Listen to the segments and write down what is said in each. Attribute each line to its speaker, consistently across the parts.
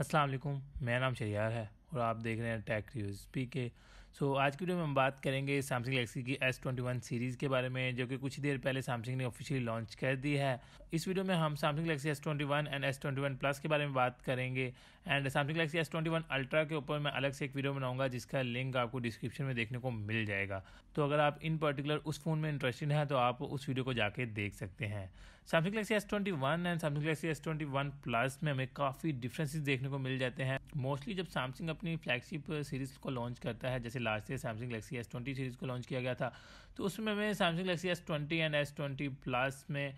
Speaker 1: असलम मेरा नाम शरियार है और आप देख रहे हैं टेक न्यूज़ पी के सो so, आज की वीडियो में हम बात करेंगे सैमसंग गलेक्सी की एस ट्वेंटी वन सीरीज़ के बारे में जो कि कुछ देर पहले सैमसंग ने ऑफिशियली लॉन्च कर दी है इस वीडियो में हम Samsung Galaxy S twenty one and S twenty one plus के बारे में बात करेंगे and Samsung Galaxy S twenty one ultra के ऊपर मैं अलग से एक वीडियो बनाऊंगा जिसका लिंक आपको डिस्क्रिप्शन में देखने को मिल जाएगा तो अगर आप इन पर्टिकुलर उस फ़ोन में इंटरेस्टेड हैं तो आप उस वीडियो को जाके देख सकते हैं Samsung Galaxy S twenty one and Samsung Galaxy S twenty one plus में हमें काफ़ी डिफरेंसेस देखने को मिल जाते हैं मोस्टली जब सैमसंग अपनी फ्लैगशिप सीरीज़ को लॉन्च करता है जैसे से लास्ट थे Samsung Galaxy S twenty series को लॉन्च किया गया था तो उसमें हमें Samsung Galaxy S twenty and S twenty plus में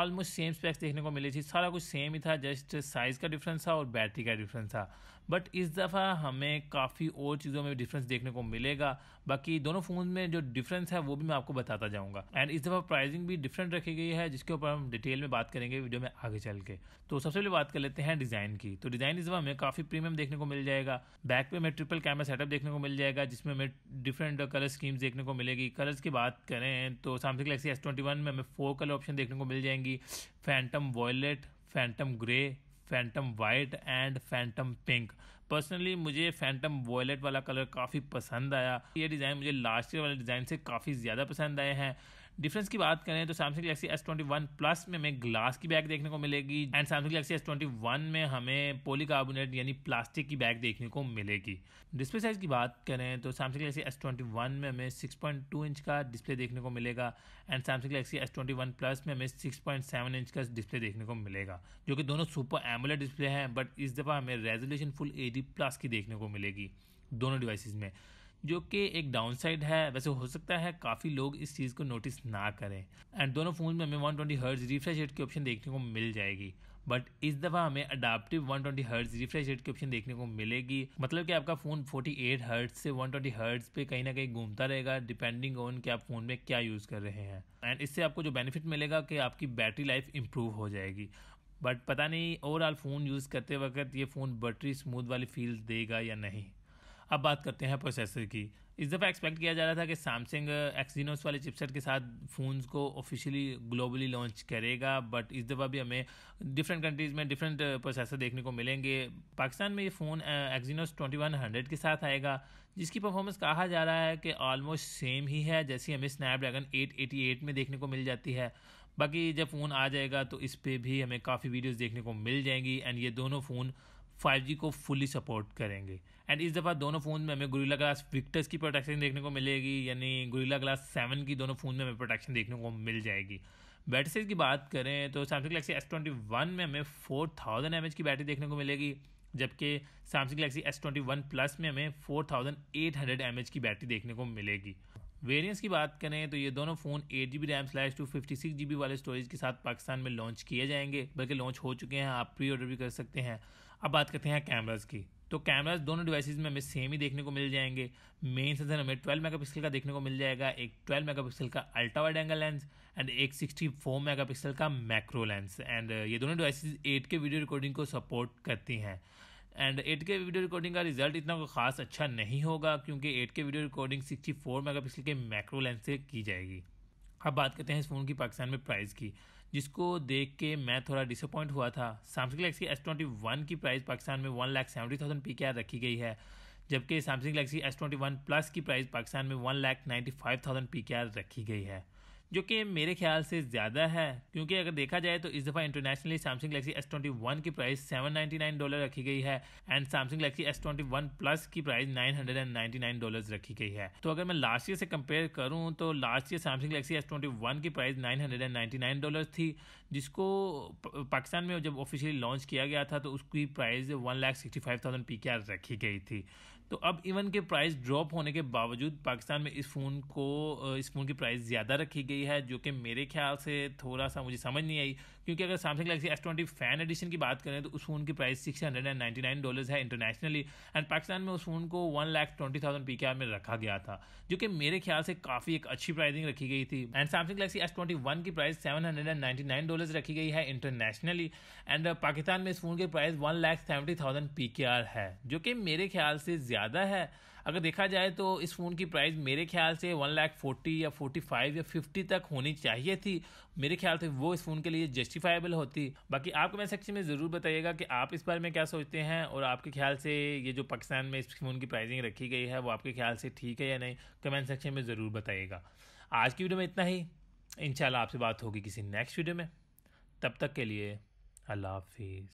Speaker 1: ऑलमोस्ट सेम स्पेक्स देखने को मिली थी सारा कुछ सेम ही था जस्ट साइज़ का डिफरेंस था और बैटरी का डिफरेंस था बट इस दफ़ा हमें काफ़ी और चीज़ों में डिफरेंस देखने को मिलेगा बाकी दोनों फ़ोन में जो डिफरेंस है वो भी मैं आपको बताता जाऊँगा एंड इस दफ़ा प्राइसिंग भी डिफरेंट रखी गई है जिसके ऊपर हम डिटेल में बात करेंगे वीडियो में आगे चल के तो सबसे पहले बात कर लेते हैं डिज़ाइन की तो डिज़ाइन इस दफ़ा हमें काफ़ी प्रीमियम देखने को मिल जाएगा बैक पे हमें ट्रिपल कैमरा सेटअप देखने को मिल जाएगा जिसमें हमें डिफरेंट कलर स्कीम्स देखने को मिलेगी कलर्स की बात करें तो Samsung Galaxy S twenty one में हमें फोर कलर ऑप्शन देखने को मिल जाएंगी phantom violet phantom grey phantom white and phantom pink personally मुझे फैंटम वॉयलेट वाला कलर काफ़ी पसंद आया ये डिज़ाइन मुझे लास्ट ईयर वाले डिज़ाइन से काफ़ी ज़्यादा पसंद आए हैं डिफरेंस की बात करें तो Samsung Galaxy S twenty one plus में हमें ग्लास की बैग देखने को मिलेगी and Samsung Galaxy S twenty one में हमें पोलिकार्बोनेट यानी प्लास्टिक की बैग देखने को मिलेगी डिस्प्ले साइज की बात करें तो Samsung Galaxy S twenty one में हमें सिक्स पॉइंट टू इंच का डिस्प्ले देखने को मिलेगा and Samsung Galaxy S twenty one plus में हमें सिक्स पॉइंट सेवन इंच का डिस्प्ले देखने को मिलेगा जो कि दोनों सुपर एमुलर डिस्प्ले हैं बट इस दफ़ा हमें resolution full H D plus की देखने को मिलेगी दोनों डिवाइसेस में जो कि एक डाउन साइड है वैसे हो सकता है काफ़ी लोग इस चीज़ को नोटिस ना करें एंड दोनों फ़ोन में हमें one twenty hertz refresh rate की ऑप्शन देखने को मिल जाएगी बट इस दफ़ा हमें adaptive 120 twenty hertz refresh rate की ऑप्शन देखने को मिलेगी मतलब कि आपका फ़ोन 48 एट हर्ट्स से 120 ट्वेंटी हर्ट्स पर कहीं ना कहीं घूमता रहेगा डिपेंडिंग ऑन कि आप फ़ोन में क्या यूज़ कर रहे हैं एंड इससे आपको जो बेनिफिट मिलेगा कि आपकी बैटरी लाइफ इंप्रूव हो जाएगी बट पता नहीं ओवरऑल फ़ोन यूज़ करते वक्त ये फ़ोन बैटरी स्मूथ वाली फील देगा या नहीं अब बात करते हैं प्रोसेसर की इस दफ़ा एक्सपेक्ट किया जा रहा था कि सैमसंग एक्सिनोस वाले चिपसेट के साथ फ़ोन्स को ऑफिशियली ग्लोबली लॉन्च करेगा बट इस दफ़ा भी हमें डिफरेंट कंट्रीज़ में डिफरेंट प्रोसेसर देखने को मिलेंगे पाकिस्तान में ये फ़ोन एक्सिनोस हंड्रेड के साथ आएगा जिसकी परफॉर्मेंस कहा जा रहा है कि ऑलमोस्ट सेम ही है जैसी हमें स्नैपड्रैगन एट में देखने को मिल जाती है बाकी जब फ़ोन आ जाएगा तो इस पर भी हमें काफ़ी वीडियोज़ देखने को मिल जाएंगी एंड ये दोनों फ़ोन जी को फुली सपोर्ट करेंगे एंड इस दफ़ा दोनों फ़ोन में हमें गुरीला ग्लास विक्टर्स की प्रोटेक्शन देखने को मिलेगी यानी गुरीला ग्लास सेवन की दोनों फ़ोन में हमें प्रोटेक्शन देखने को मिल जाएगी बैटरी साइज की बात करें तो Samsung Galaxy S twenty one में हमें फोर थाउजेंड एम एच की बैटरी देखने को मिलेगी जबकि Samsung Galaxy S twenty one plus में हमें four thousand eight hundred M H की बैटरी देखने को मिलेगी वेरियंस की बात करें तो ये दोनों phone eight G B RAM slash two fifty six G B वाले स्टोरेज के साथ पाकिस्तान में लॉन्च किए जाएंगे बल्कि लॉन्च हो चुके हैं आप प्री ऑर्डर भी कर सकते हैं अब बात करते हैं कैमराज की तो कैमराज दोनों डिवाइसेस में हमें सेम ही देखने को मिल जाएंगे मेन सेंसर हमें 12 मेगापिक्सल का देखने को मिल जाएगा एक 12 मेगापिक्सल का ultra wide angle lens and एक 64 मेगापिक्सल का मैक्रो लेंस एंड ये दोनों एट 8K वीडियो रिकॉर्डिंग को सपोर्ट करती हैं एंड 8K वीडियो रिकॉर्डिंग का रिजल्ट इतना कोई खास अच्छा नहीं होगा क्योंकि 8K वीडियो रिकॉर्डिंग 64 मेगापिक्सल के मैक्रो लेंस से की जाएगी अब बात करते हैं इस फ़ोन की पाकिस्तान में प्राइस की जिसको देख के मैं थोड़ा डिसअपॉइंट हुआ था Samsung Galaxy S twenty one की प्राइस पाकिस्तान में one lakh seventy thousand P K R रखी गई है जबकि Samsung Galaxy S twenty one plus की प्राइस पाकिस्तान में one lakh ninety five thousand P K R रखी गई है जो कि मेरे ख्याल से ज़्यादा है क्योंकि अगर देखा जाए तो इस दफ़ा internationally Samsung Galaxy S twenty one की price seven ninety nine dollar रखी गई है and Samsung Galaxy S twenty one plus की price nine hundred and ninety nine dollar रखी गई है तो अगर मैं लास्ट ईयर से कंपेयर करूँ तो last year Samsung Galaxy S twenty one की price nine hundred and ninety nine dollar थी जिसको पाकिस्तान में जब ऑफिशियली लॉन्च किया गया था तो उसकी price one lakh sixty five thousand P K R रखी गई थी तो अब इवन के प्राइस ड्रॉप होने के बावजूद पाकिस्तान में इस फ़ोन को इस फ़ोन की प्राइस ज़्यादा रखी गई है जो कि मेरे ख्याल से थोड़ा सा मुझे समझ नहीं आई क्योंकि अगर Samsung Galaxy S twenty fan edition की बात करें तो उस फ़ोन की price six hundred and ninety nine dollar है इंटरनेशनली एंड पाकिस्तान में उस फ़ोन को one lakh twenty thousand P K R में रखा गया था जो कि मेरे ख्याल से काफ़ी एक अच्छी प्राइसिंग रखी गई थी and Samsung Galaxy S twenty one की price seven hundred and ninety nine dollar रखी गई है इंटरनेशनली एंड पाकिस्तान में इस फ़ोन की price one lakh seventy thousand P K R है जो कि मेरे ख्याल से ज़्यादा ज़्यादा है अगर देखा जाए तो इस फ़ोन की प्राइस मेरे ख्याल से वन लाख फोर्टी या फोर्टी फाइव या फिफ्टी तक होनी चाहिए थी मेरे ख्याल से वो इस फ़ोन के लिए जस्टिफाइबल होती बाकी आप कमेंट सेक्शन में ज़रूर बताइएगा कि आप इस बारे में क्या सोचते हैं और आपके ख्याल से ये जो पाकिस्तान में इस फ़ोन की प्राइसिंग रखी गई है वो आपके ख्याल से ठीक है या नहीं कमेंट सेक्शन में ज़रूर बताइएगा आज की वीडियो में इतना ही इन आपसे बात होगी किसी नेक्स्ट वीडियो में तब तक के लिए अल्लाह हाफिज़